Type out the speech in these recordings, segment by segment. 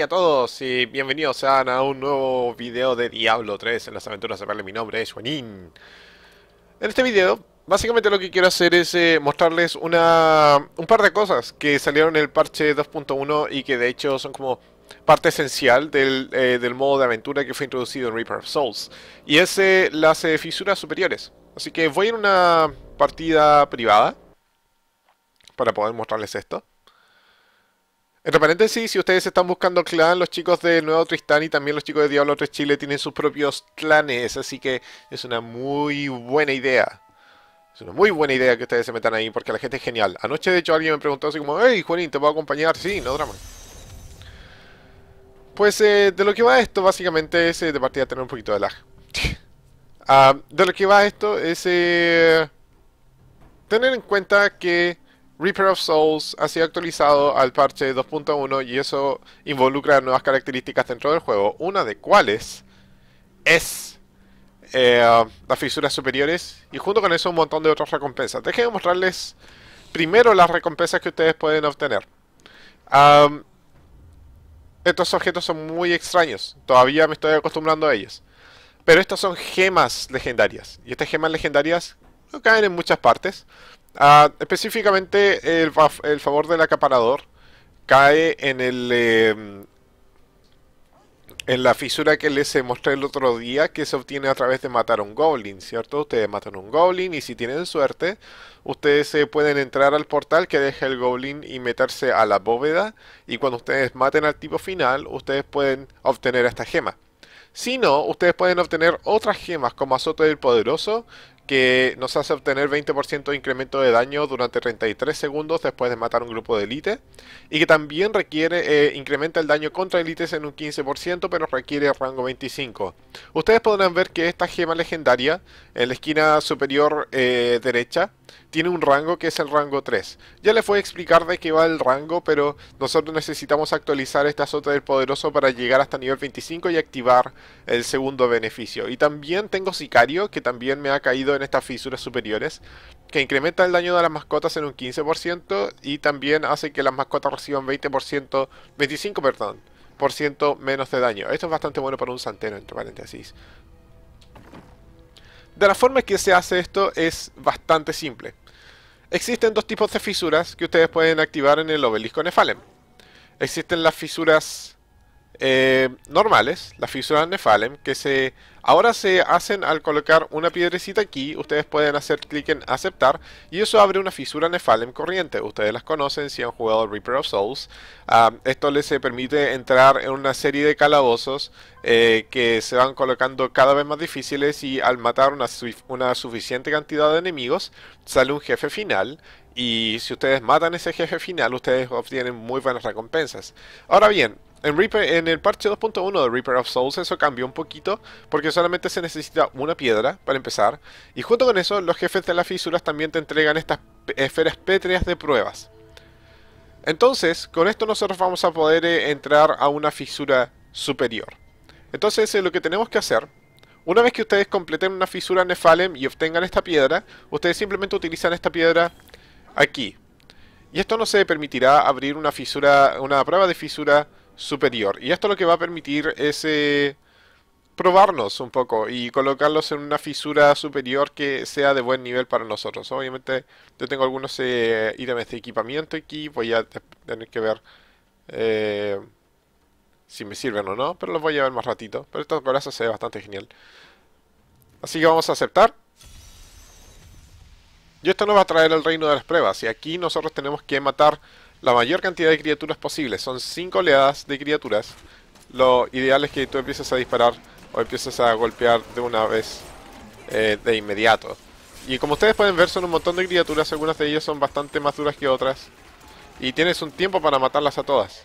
a todos y bienvenidos sean a un nuevo video de Diablo 3 en las aventuras de Vale. Mi nombre es Juanín. En este video, básicamente lo que quiero hacer es eh, mostrarles un par de cosas que salieron en el parche 2.1 y que de hecho son como parte esencial eh, del, modo de aventura que fue introducido en Reaper of Souls. Y es eh, las fisuras superiores. Así que voy en una partida privada para poder mostrarles esto. Entre paréntesis, si ustedes están buscando clan, los chicos de Nuevo Tristán y también los chicos de Diablo 3 Chile tienen sus propios clanes, así que es una muy buena idea. Es una muy buena idea que ustedes se metan ahí porque la gente es genial. Anoche, de hecho, alguien me preguntó así como, hey, Juanín, ¿te puedo acompañar? Sí, no drama. Pues eh, de lo que va esto, básicamente, es eh, de partida tener un poquito de lag. Ah, de lo que va esto es eh, tener en cuenta que Reaper of Souls ha sido actualizado al parche 2.1 y eso involucra nuevas características dentro del juego, una de cuales es eh, las fisuras superiores y junto con eso un montón de otras recompensas. de mostrarles primero las recompensas que ustedes pueden obtener. estos objetos son muy extraños, todavía me estoy acostumbrando a ellos. Pero estas son gemas legendarias y estas gemas legendarias caen en muchas partes. Ah, específicamente el, favor del acaparador cae en em, en la fisura que les mostré el otro día que se obtiene a través de matar a un goblin, ¿cierto? Ustedes matan a un goblin y si tienen suerte, ustedes se eh, pueden entrar al portal que deja el goblin y meterse a la bóveda y cuando ustedes maten al tipo final, ustedes pueden obtener esta gema. Si no, ustedes pueden obtener otras gemas como Azote del Poderoso, que nos hace obtener 20% de incremento de daño durante 33 segundos después de matar un grupo de élite y que también requiere eh, incrementa el daño contra élites en un 15% pero requiere rango 25. Ustedes podrán ver que esta gema legendaria en la esquina superior eh, derecha tiene un rango que es el rango 3. Ya les voy a explicar de qué va el rango, pero nosotros necesitamos actualizar esta azote del poderoso para llegar hasta nivel 25 y activar el segundo beneficio. Y también tengo sicario, que también me ha caído en estas fisuras superiores, que incrementa el daño de las mascotas en un 15% y también hace que las mascotas reciban 20%, 25%, perdón, menos de daño. Esto es bastante bueno para un santero, entre paréntesis. De la forma que se hace esto es bastante simple. Existen dos tipos de fisuras que ustedes pueden activar en el obelisco Nefalem. Existen las fisuras eh, normales, las fisuras Nefalem, que se ahora se hacen al colocar una piedrecita aquí, ustedes pueden hacer clic en aceptar y eso abre una fisura Nefalem corriente, ustedes las conocen si han jugado Reaper of Souls, esto les eh, permite entrar en una serie de calabozos eh, que se van colocando cada vez más difíciles y al matar una suficiente cantidad de enemigos sale un jefe final y si ustedes matan ese jefe final, ustedes obtienen muy buenas recompensas. Ahora bien, en, el parche 2.1 de Reaper of Souls eso cambió un poquito porque solamente se necesita una piedra para empezar y junto con eso los jefes de las fisuras también te entregan estas esferas pétreas de pruebas. Entonces, con esto nosotros vamos a poder eh, entrar a una fisura superior. Entonces, eh, lo que tenemos que hacer, una vez que ustedes completen una fisura Nefalem y obtengan esta piedra, ustedes simplemente utilizan esta piedra aquí. Y esto nos permitirá abrir una fisura, una prueba de fisura superior. Y esto lo que va a permitir es eh, probarnos un poco y colocarlos en una fisura superior que sea de buen nivel para nosotros. Obviamente yo tengo algunos eh, ítems de equipamiento aquí, voy a tener que ver eh, si me sirven o no, pero los voy a ver más ratito. Pero esta parece se ve bastante genial. Así que vamos a aceptar. Y esto nos va a traer el reino de las pruebas. Y aquí nosotros tenemos que matar la mayor cantidad de criaturas posibles, Son 5 oleadas de criaturas. Lo ideal es que tú empieces a disparar o empieces a golpear de una vez eh, de inmediato. Y como ustedes pueden ver son un montón de criaturas, algunas de ellas son bastante más duras que otras. Y tienes un tiempo para matarlas a todas.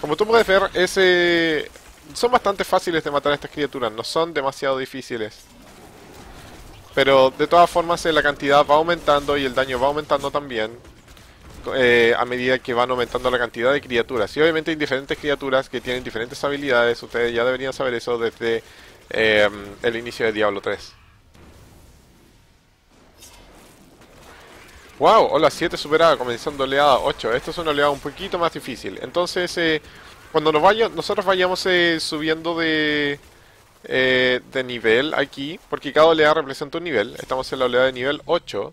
Como tú puedes ver, ese son bastante fáciles de matar a estas criaturas, no son demasiado difíciles. Pero de todas formas eh, la cantidad va aumentando y el daño va aumentando también. Eh, a medida que van aumentando la cantidad de criaturas. Y obviamente hay diferentes criaturas que tienen diferentes habilidades. Ustedes ya deberían saber eso desde em, el inicio de Diablo 3. Wow, hola 7 superada, comenzando oleada 8. Esto es una oleada un poquito más difícil. Entonces, eh, cuando nos vaya, nosotros vayamos eh, subiendo de, eh, de nivel aquí, porque cada oleada representa un nivel. Estamos en la oleada de nivel 8.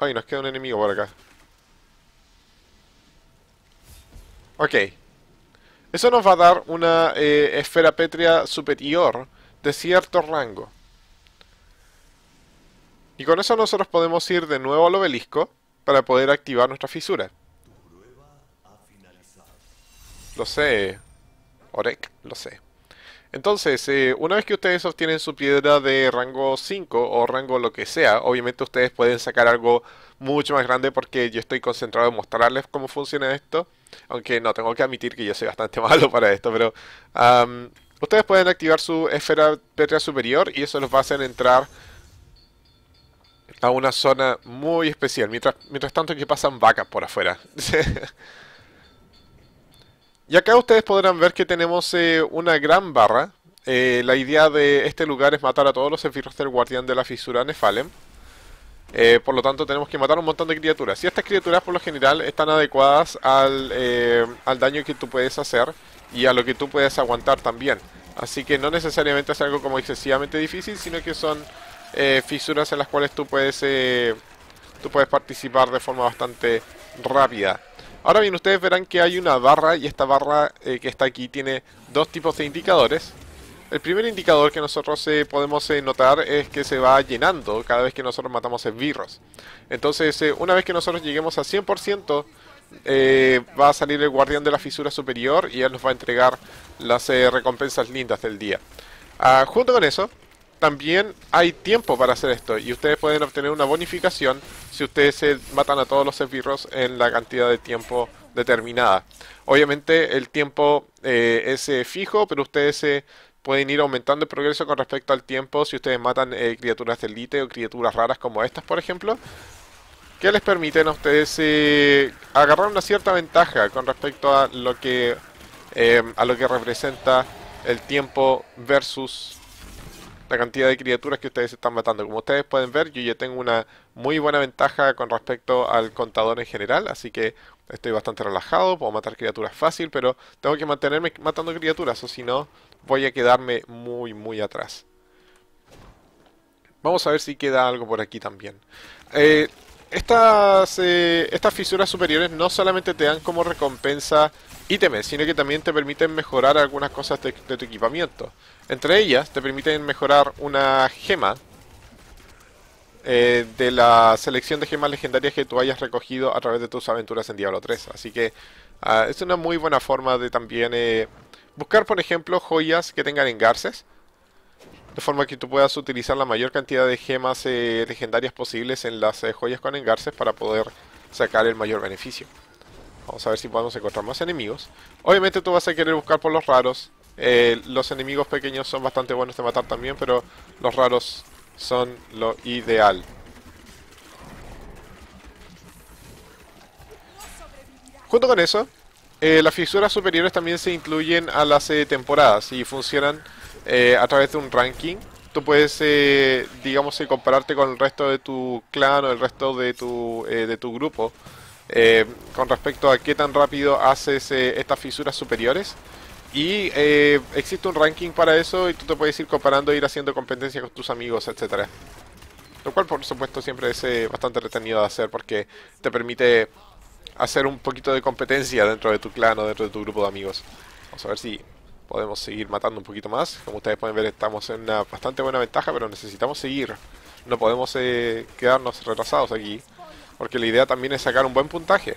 Ay, nos queda un enemigo por acá. Ok. Eso nos va a dar una eh, esfera pétrea superior de cierto rango. Y con eso nosotros podemos ir de nuevo al obelisco para poder activar nuestra fisura. Lo sé. Orek, lo sé. Entonces, eh, una vez que ustedes obtienen su piedra de rango 5 o rango lo que sea, obviamente ustedes pueden sacar algo mucho más grande porque yo estoy concentrado en mostrarles cómo funciona esto. Aunque no, tengo que admitir que yo soy bastante malo para esto, pero... ustedes pueden activar su esfera pétrea superior y eso los va a hacer entrar a una zona muy especial. Mientras, mientras tanto que pasan vacas por afuera. Y acá ustedes podrán ver que tenemos eh, una gran barra. Eh, la idea de este lugar es matar a todos los Sephiroth del guardián de la fisura Nefalem. Eh, por lo tanto tenemos que matar un montón de criaturas. Y estas criaturas por lo general están adecuadas al, daño que tú puedes hacer y a lo que tú puedes aguantar también. Así que no necesariamente es algo como excesivamente difícil, sino que son fisuras en las cuales tú puedes, tú puedes participar de forma bastante rápida. Ahora bien, ustedes verán que hay una barra y esta barra eh, que está aquí tiene dos tipos de indicadores. El primer indicador que nosotros eh, podemos eh, notar es que se va llenando cada vez que nosotros matamos esbirros. Entonces, una vez que nosotros lleguemos a 100%, va a salir el guardián de la fisura superior y él nos va a entregar las recompensas lindas del día. Ah, junto con eso, también hay tiempo para hacer esto y ustedes pueden obtener una bonificación si ustedes se matan a todos los esbirros en la cantidad de tiempo determinada. Obviamente el tiempo eh, es eh, fijo, pero ustedes eh, pueden ir aumentando el progreso con respecto al tiempo si ustedes matan criaturas de elite o criaturas raras como estas, por ejemplo, que les permiten a ustedes agarrar una cierta ventaja con respecto a lo que a lo que representa el tiempo versus la cantidad de criaturas que ustedes están matando. Como ustedes pueden ver, yo ya tengo una muy buena ventaja con respecto al contador en general, así que estoy bastante relajado, puedo matar criaturas fácil, pero tengo que mantenerme matando criaturas, o si no, voy a quedarme muy, muy atrás. Vamos a ver si queda algo por aquí también. Eh, estas, eh, estas fisuras superiores no solamente te dan como recompensa ítems, sino que también te permiten mejorar algunas cosas de, tu equipamiento. Entre ellas, te permiten mejorar una gema eh, de la selección de gemas legendarias que tú hayas recogido a través de tus aventuras en Diablo 3. Así que ah, es una muy buena forma de también eh, buscar, por ejemplo, joyas que tengan engarces de forma que tú puedas utilizar la mayor cantidad de gemas eh, legendarias posibles en las eh, joyas con engarces para poder sacar el mayor beneficio. Vamos a ver si podemos encontrar más enemigos. Obviamente tú vas a querer buscar por los raros. Eh, los enemigos pequeños son bastante buenos de matar también, pero los raros son lo ideal. Junto con eso, las fisuras superiores también se incluyen a las temporadas y funcionan eh, a través de un ranking. Tú puedes, eh, digamos, compararte con el resto de tu clan o el resto de tu, eh, de tu grupo con respecto a qué tan rápido haces estas fisuras superiores. Y existe un ranking para eso y tú te puedes ir comparando, E ir haciendo competencia con tus amigos, etcétera. Lo cual, por supuesto, siempre es bastante retenido de hacer porque te permite hacer un poquito de competencia dentro de tu clan o dentro de tu grupo de amigos. Vamos a ver si podemos seguir matando un poquito más. Como ustedes pueden ver, estamos en una bastante buena ventaja, pero necesitamos seguir. No podemos eh, quedarnos retrasados aquí, porque la idea también es sacar un buen puntaje.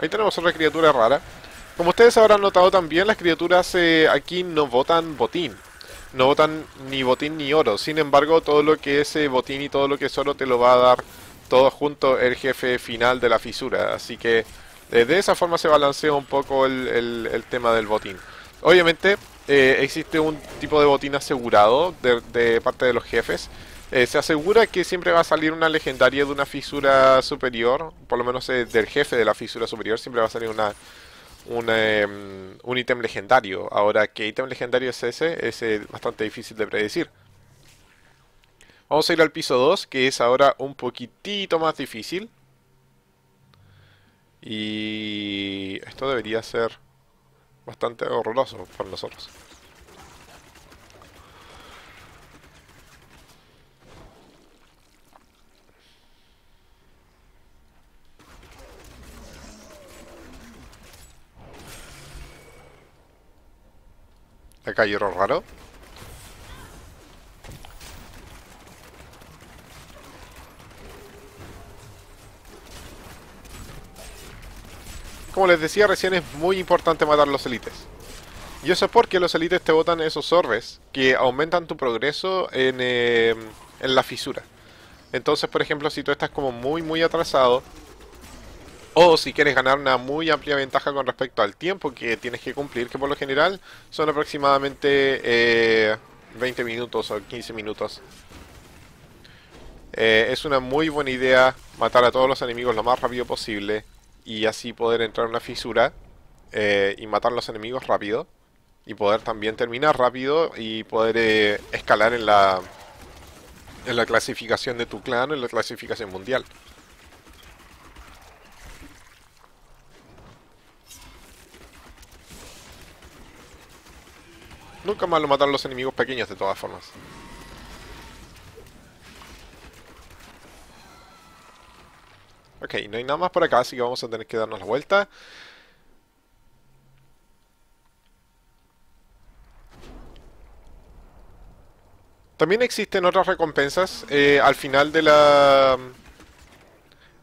Ahí tenemos otra criatura rara. Como ustedes habrán notado también, las criaturas eh, aquí no votan botín. No botan ni botín ni oro. Sin embargo, todo lo que es eh, botín y todo lo que es oro te lo va a dar todo junto el jefe final de la fisura. Así que eh, de esa forma se balancea un poco el, tema del botín. Obviamente existe un tipo de botín asegurado de, parte de los jefes. se asegura que siempre va a salir una legendaria de una fisura superior, por lo menos del jefe de la fisura superior, siempre va a salir una un, em, un ítem legendario. Ahora, ¿qué ítem legendario es ese? Es bastante difícil de predecir. Vamos a ir al piso 2, que es ahora un poquitito más difícil. Y esto debería ser bastante horroroso para nosotros. Te raro. Como les decía recién, es muy importante matar los élites Y eso es porque los élites te botan esos orbes que aumentan tu progreso en, eh, en la fisura. Entonces, por ejemplo, si tú estás como muy muy atrasado o si quieres ganar una muy amplia ventaja con respecto al tiempo que tienes que cumplir, que por lo general son aproximadamente 20 eh, minutos o 15 minutos. Eh, es una muy buena idea matar a todos los enemigos lo más rápido posible y así poder entrar en una fisura eh, y matar a los enemigos rápido y poder también terminar rápido y poder escalar en la en la clasificación de tu clan o en la clasificación mundial Nunca más lo matan los enemigos pequeños de todas formas. Ok, no hay nada más por acá, así que vamos a tener que darnos la vuelta. También existen otras recompensas. Eh, al final de la...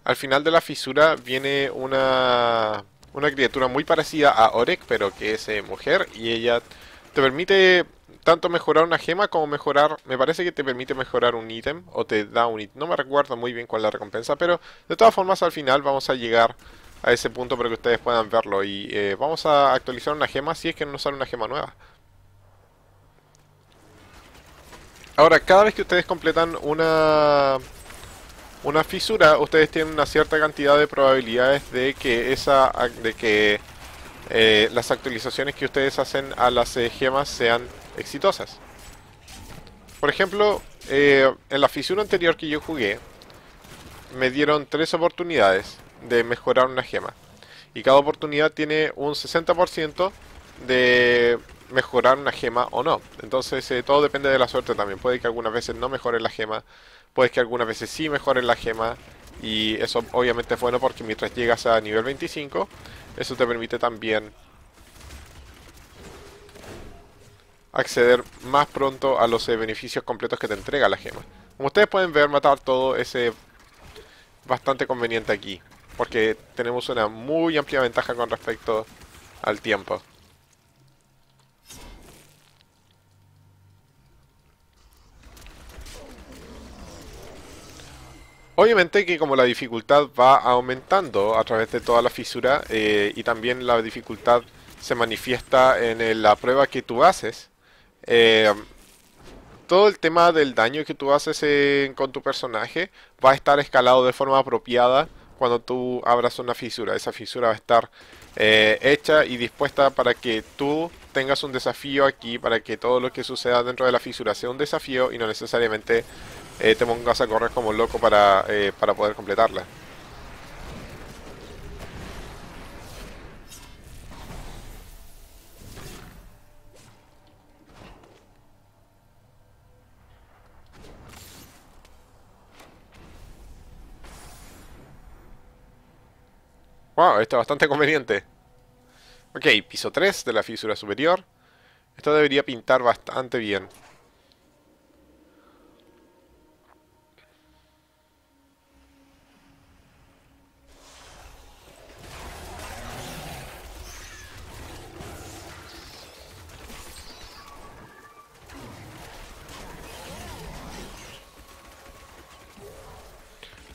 Al final de la fisura viene una... Una criatura muy parecida a Orek, pero que es eh, mujer, y ella te permite tanto mejorar una gema como mejorar, me parece que te permite mejorar un ítem o te da un ítem, no me recuerdo muy bien cuál es la recompensa, pero de todas formas al final vamos a llegar a ese punto para que ustedes puedan verlo y eh, vamos a actualizar una gema si es que no sale una gema nueva. Ahora, cada vez que ustedes completan una, una fisura, ustedes tienen una cierta cantidad de probabilidades de que esa de que eh, las actualizaciones que ustedes hacen a las gemas sean exitosas. Por ejemplo, eh, en la afición anterior que yo jugué, me dieron tres oportunidades de mejorar una gema. Y cada oportunidad tiene un 60% de mejorar una gema o no. Entonces eh, todo depende de la suerte también. Puede que algunas veces no mejore la gema, puede que algunas veces sí mejore la gema. Y eso obviamente es bueno porque mientras llegas a nivel 25, eso te permite también acceder más pronto a los eh, beneficios completos que te entrega la gema. Como ustedes pueden ver, matar todo es eh, bastante conveniente aquí. Porque tenemos una muy amplia ventaja con respecto al tiempo. Obviamente que como la dificultad va aumentando a través de toda la fisura eh, y también la dificultad se manifiesta en eh, la prueba que tú haces, eh, todo el tema del daño que tú haces con tu personaje va a estar escalado de forma apropiada cuando tú abras una fisura. Esa fisura va a estar hecha y dispuesta para que tú tengas un desafío aquí, para que todo lo que suceda dentro de la fisura sea un desafío y no necesariamente eh, te este pongas a correr como loco para, eh, para poder completarla. Wow, esto es bastante conveniente. Ok, piso 3 de la fisura superior. Esto debería pintar bastante bien.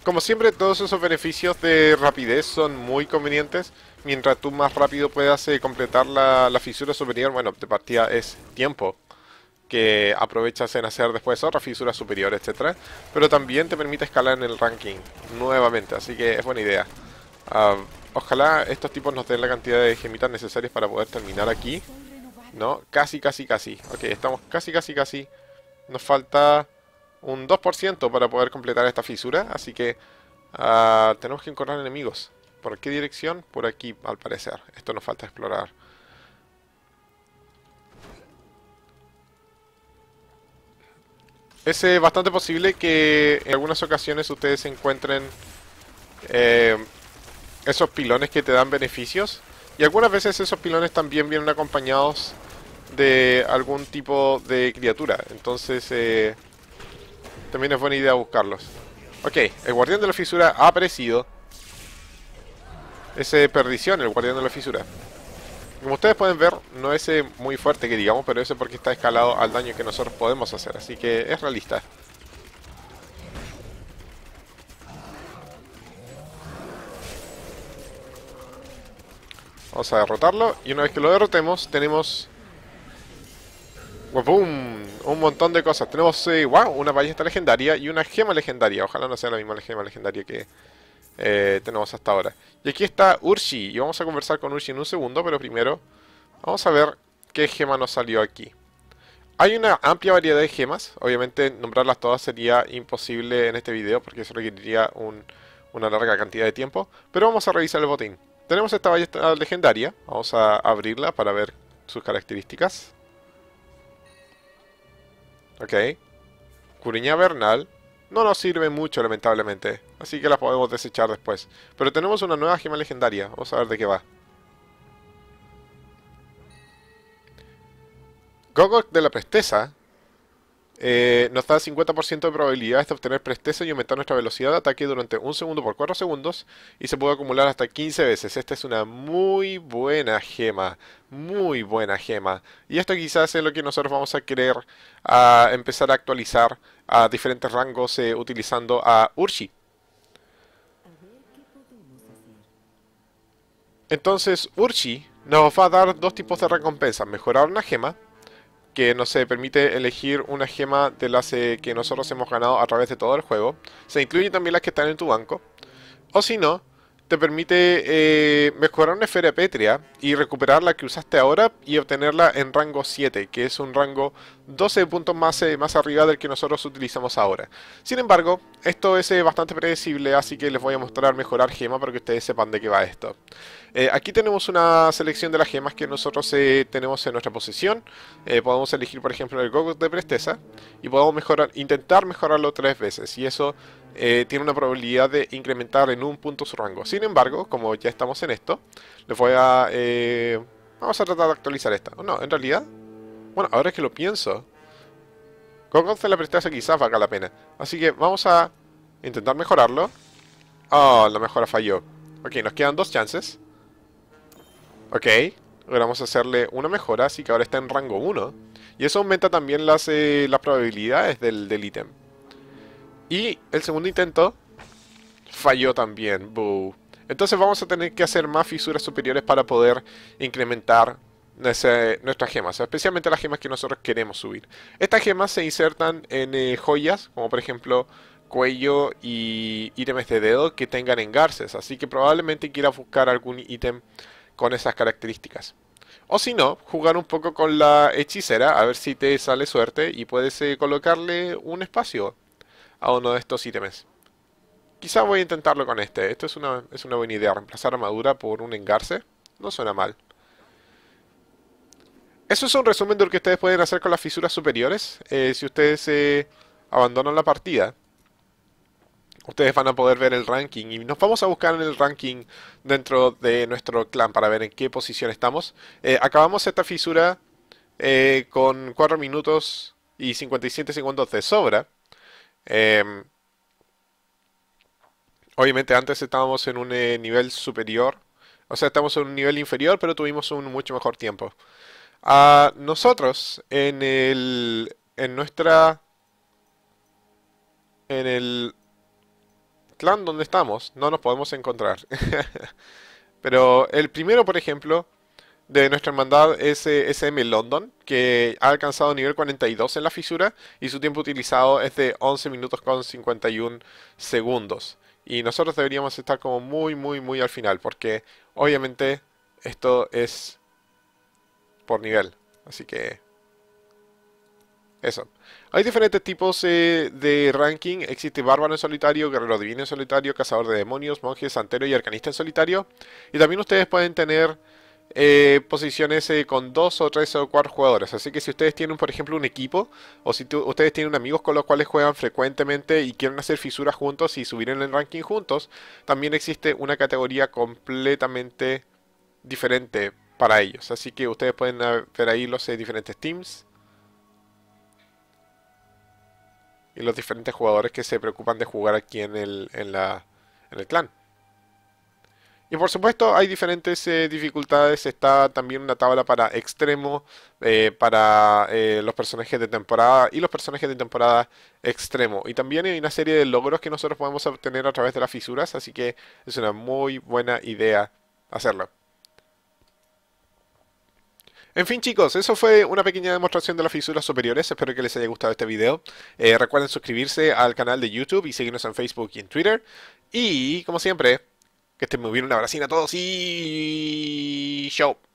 Como siempre, todos esos beneficios de rapidez son muy convenientes. Mientras tú más rápido puedas eh, completar la, fisura superior, bueno, de partida es tiempo que aprovechas en hacer después otra fisura superior, etc. pero también te permite escalar en el ranking nuevamente, así que es buena idea. Ah, ojalá estos tipos nos den la cantidad de gemitas necesarias para poder terminar aquí. ¿No? Casi, casi, casi. Ok, estamos casi, casi, casi. Nos falta un 2% para poder completar esta fisura, así que ah, tenemos que encontrar enemigos. ¿Por qué dirección? Por aquí, al parecer. Esto nos falta explorar. Es eh, bastante posible que en algunas ocasiones ustedes encuentren eh, esos pilones que te dan beneficios. Y algunas veces esos pilones también vienen acompañados de algún tipo de criatura. Entonces... Eh, también es buena idea buscarlos. Ok, el guardián de la fisura ha aparecido. Ese perdición, el guardián de la fisura. Como ustedes pueden ver, no es muy fuerte que digamos, pero ese porque está escalado al daño que nosotros podemos hacer, así que es realista. Vamos a derrotarlo y una vez que lo derrotemos tenemos ¡Boom! Un montón de cosas. Tenemos, wow, eh, una ballesta legendaria y una gema legendaria. Ojalá no sea la misma gema legendaria que eh, tenemos hasta ahora. Y aquí está Urshi. Y vamos a conversar con Urshi en un segundo, pero primero vamos a ver qué gema nos salió aquí. Hay una amplia variedad de gemas. Obviamente nombrarlas todas sería imposible en este video porque eso requeriría una larga cantidad de tiempo. Pero vamos a revisar el botín. Tenemos esta ballesta legendaria. Vamos a abrirla para ver sus características. Ok. Curiña Bernal no nos sirve mucho, lamentablemente. Así que la podemos desechar después. Pero tenemos una nueva gema legendaria. Vamos a ver de qué va. Gogok de la Presteza eh, nos da 50% de probabilidades de obtener presteza y aumentar nuestra velocidad de ataque durante un segundo por 4 segundos y se puede acumular hasta 15 veces. Esta es una muy buena gema, muy buena gema. Y esto quizás es lo que nosotros vamos a querer a empezar a actualizar a diferentes rangos eh, utilizando a Urshi. Entonces Urshi nos va a dar dos tipos de recompensas, mejorar una gema que nos permite elegir una gema de las eh, que nosotros hemos ganado a través de todo el juego. Se incluyen también las que están en tu banco. O si no, te permite eh, mejorar una esfera pétrea y recuperar la que usaste ahora y obtenerla en rango 7, que es un rango 12 puntos más, eh, más arriba del que nosotros utilizamos ahora. Sin embargo, esto es eh, bastante predecible, así que les voy a mostrar mejorar gema para que ustedes sepan de qué va esto. aquí tenemos una selección de las gemas que nosotros tenemos en nuestra posesión. podemos elegir, por ejemplo, el Gogo de presteza y podemos mejorar, intentar mejorarlo tres veces. Y eso eh, tiene una probabilidad de incrementar en un punto su rango. Sin embargo, como ya estamos en esto, Le voy a... Eh, vamos a tratar de actualizar esta. no, en realidad... Bueno, ahora es que lo pienso. Con la prestación quizás valga la pena. Así que vamos a intentar mejorarlo. Oh, la mejora falló. Ok, nos quedan dos chances. Ok, a hacerle una mejora, así que ahora está en rango 1. Y eso aumenta también las, eh, las probabilidades del ítem. Y el segundo intento falló también. Entonces vamos a tener que hacer más fisuras superiores para poder incrementar nuestras gemas, especialmente las gemas que nosotros queremos subir. Estas gemas se insertan en eh, joyas, como por ejemplo cuello y ítems de dedo que tengan engarces, así que probablemente quiera buscar algún ítem con esas características. O si no, jugar un poco con la hechicera, a ver si te sale suerte y puedes eh, colocarle un espacio a uno de estos ítems. Quizá voy a intentarlo con este. Esto es una, buena idea. Reemplazar armadura por un engarce. No suena mal. Eso es un resumen de lo que ustedes pueden hacer con las fisuras superiores. Eh, si ustedes eh, abandonan la partida, ustedes van a poder ver el ranking. Y nos vamos a buscar en el ranking dentro de nuestro clan para ver en qué posición estamos. Eh, acabamos esta fisura con 4 minutos y 57 segundos de sobra. Em, obviamente antes estábamos en un eh, nivel superior, o sea, estamos en un nivel inferior, pero tuvimos un mucho mejor tiempo. A nosotros, en, el, en nuestra... En el clan donde estamos, no nos podemos encontrar. pero el primero, por ejemplo, de nuestra hermandad ssm eh, SM London, que ha alcanzado nivel 42 en la fisura y su tiempo utilizado es de 11 minutos con 51 segundos. Y nosotros deberíamos estar como muy, muy, muy al final, porque obviamente esto es por nivel. Así que eso. Hay diferentes tipos eh, de ranking. Existe bárbaro en solitario, guerrero divino en solitario, cazador de demonios, monje, santero y arcanista en solitario. Y también ustedes pueden tener eh, posiciones eh, con dos o tres o cuatro jugadores. Así que si ustedes tienen, por ejemplo, un equipo o si ustedes tienen amigos con los cuales juegan frecuentemente y quieren hacer fisuras juntos y subir en el ranking juntos, también existe una categoría completamente diferente para ellos. Así que ustedes pueden ah, ver ahí los eh, diferentes teams y los diferentes jugadores que se preocupan de jugar aquí en en el clan. Y por supuesto hay diferentes eh, dificultades, está también una tabla para extremo, eh, para eh, los personajes de temporada y los personajes de temporada extremo. Y también hay una serie de logros que nosotros podemos obtener a través de las fisuras, así que es una muy buena idea hacerlo. En fin chicos, eso fue una pequeña demostración de las fisuras superiores, espero que les haya gustado este video. recuerden suscribirse al canal de YouTube y seguirnos en Facebook y en Twitter. Y como siempre, que estén muy bien, Un bracina a todos y. ¡Chao!